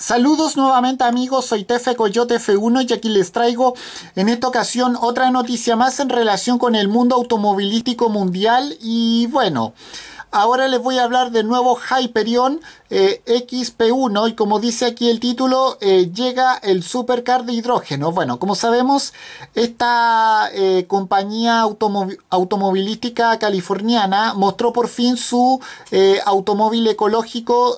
Saludos nuevamente amigos, soy Tefe Coyote F1 y aquí les traigo en esta ocasión otra noticia más en relación con el mundo automovilístico mundial y bueno... Ahora les voy a hablar del nuevo Hyperion eh, XP1 y como dice aquí el título, eh, llega el supercar de hidrógeno. Bueno, como sabemos, esta eh, compañía automovilística californiana mostró por fin su automóvil ecológico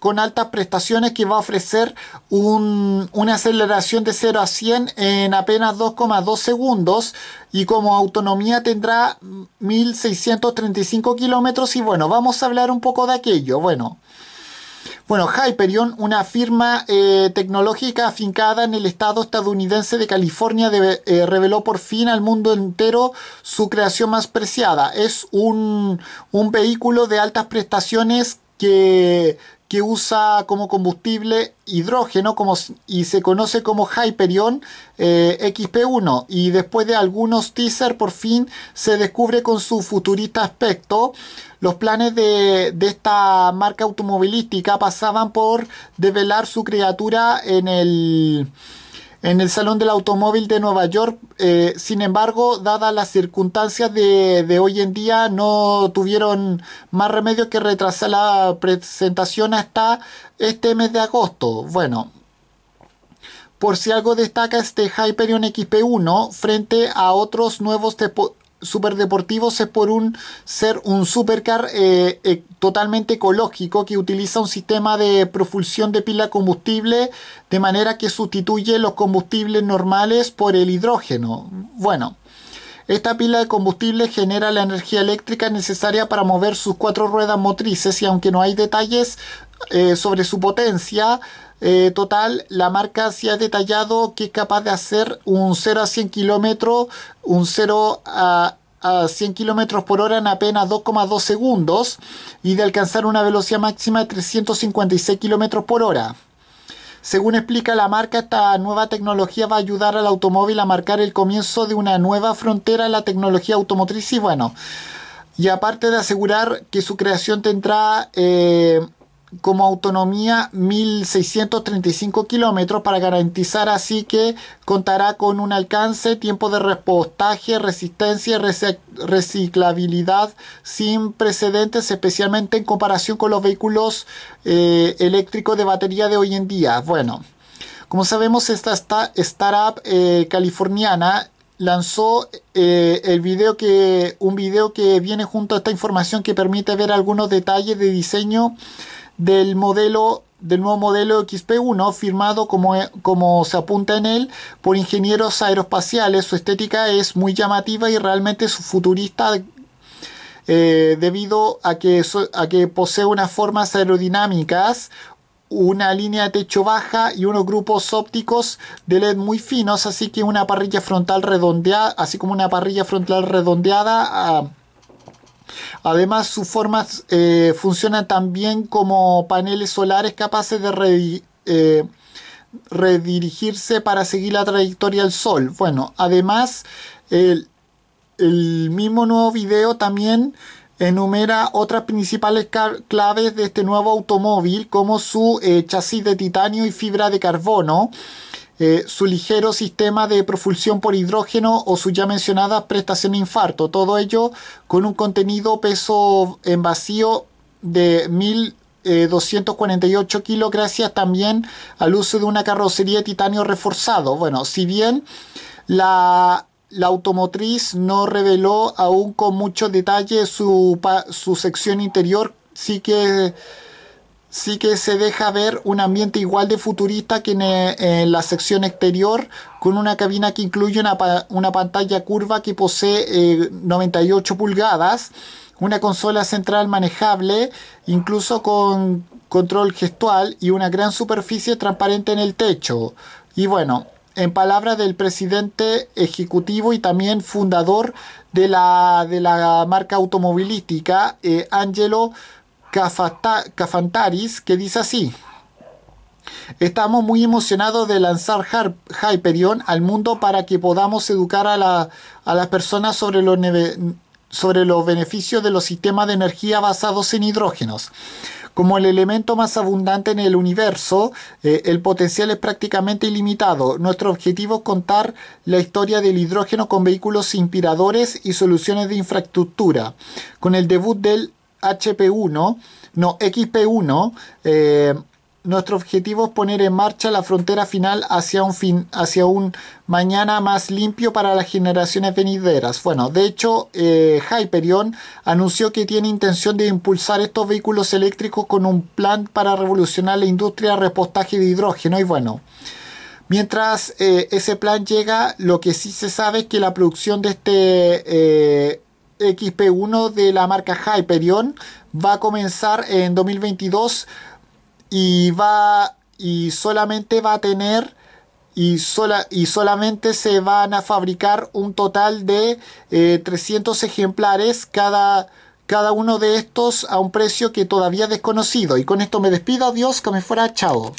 con altas prestaciones que va a ofrecer una aceleración de 0 a 100 en apenas 2,2 segundos y como autonomía tendrá 1635 kilómetros y bueno, vamos a hablar un poco de aquello. Bueno, bueno, Hyperion, una firma eh, tecnológica afincada en el estado estadounidense de California, eh, reveló por fin al mundo entero su creación más preciada. Es un, un vehículo de altas prestaciones que, que usa como combustible hidrógeno como, y se conoce como Hyperion eh, XP1 y después de algunos teaser por fin se descubre con su futurista aspecto los planes de, de esta marca automovilística pasaban por develar su criatura en el en el Salón del Automóvil de Nueva York. Eh, sin embargo, dadas las circunstancias de, de, hoy en día, no tuvieron más remedio que retrasar la presentación hasta este mes de agosto. Bueno. Por si algo destaca este Hyperion XP1 frente a otros nuevos superdeportivos es por un ser un supercar eh, eh, totalmente ecológico que utiliza un sistema de propulsión de pila combustible de manera que sustituye los combustibles normales por el hidrógeno. Bueno, esta pila de combustible genera la energía eléctrica necesaria para mover sus cuatro ruedas motrices y aunque no hay detalles eh, sobre su potencia, total, la marca se ha detallado que es capaz de hacer un 0 a 100 kilómetros, un 0 a a 100 km por hora en apenas 2,2 segundos y de alcanzar una velocidad máxima de 356 km por hora. Según explica la marca, esta nueva tecnología va a ayudar al automóvil a marcar el comienzo de una nueva frontera en la tecnología automotriz y bueno, y aparte de asegurar que su creación tendrá eh, como autonomía 1.635 kilómetros para garantizar así que contará con un alcance, tiempo de repostaje, resistencia y reciclabilidad sin precedentes, especialmente en comparación con los vehículos eh, eléctricos de batería de hoy en día. Bueno, como sabemos, esta, esta startup eh, californiana lanzó eh, el video que un video que viene junto a esta información que permite ver algunos detalles de diseño del modelo del nuevo modelo XP1 firmado como, eh, como se apunta en él por ingenieros aeroespaciales. Su estética es muy llamativa y realmente futurista eh, debido a que, a que posee unas formas aerodinámicas, una línea de techo baja y unos grupos ópticos de LED muy finos, así que una parrilla frontal redondeada, así como una parrilla frontal redondeada. Además, sus formas eh, funcionan también como paneles solares capaces de eh, redirigirse para seguir la trayectoria del Sol. Bueno, además, el, mismo nuevo video también enumera otras principales claves de este nuevo automóvil como su eh, chasis de titanio y fibra de carbono eh, su ligero sistema de propulsión por hidrógeno o su ya mencionada prestación de infarto. Todo ello con un contenido peso en vacío de 1.248 eh, kilos gracias también al uso de una carrocería de titanio reforzado. Bueno, si bien la, automotriz no reveló aún con mucho detalle su, su sección interior, sí que sí que se deja ver un ambiente igual de futurista que en, eh, la sección exterior, con una cabina que incluye una, pantalla curva que posee 98 eh, pulgadas, una consola central manejable, incluso con control gestual y una gran superficie transparente en el techo. Y bueno, en palabras del presidente ejecutivo y también fundador de la, de la marca automovilística, eh, Angelo Cafantaris, que dice así. Estamos muy emocionados de lanzar Hyperion al mundo para que podamos educar a, las personas sobre los, beneficios de los sistemas de energía basados en hidrógenos. Como el elemento más abundante en el universo, eh, el potencial es prácticamente ilimitado. Nuestro objetivo es contar la historia del hidrógeno con vehículos inspiradores y soluciones de infraestructura. Con el debut del HP1, no, XP1, eh, nuestro objetivo es poner en marcha la frontera final hacia un, fin, hacia un mañana más limpio para las generaciones venideras. Bueno, de hecho, eh, Hyperion anunció que tiene intención de impulsar estos vehículos eléctricos con un plan para revolucionar la industria de repostaje de hidrógeno. Y bueno, mientras eh, ese plan llega, lo que sí se sabe es que la producción de este XP1 de la marca Hyperion va a comenzar en 2022 y va y solamente va a tener y, sola, y solamente se van a fabricar un total de 300 eh, ejemplares cada, cada uno de estos a un precio que todavía es desconocido. Y con esto me despido, adiós, que me fuera, chao.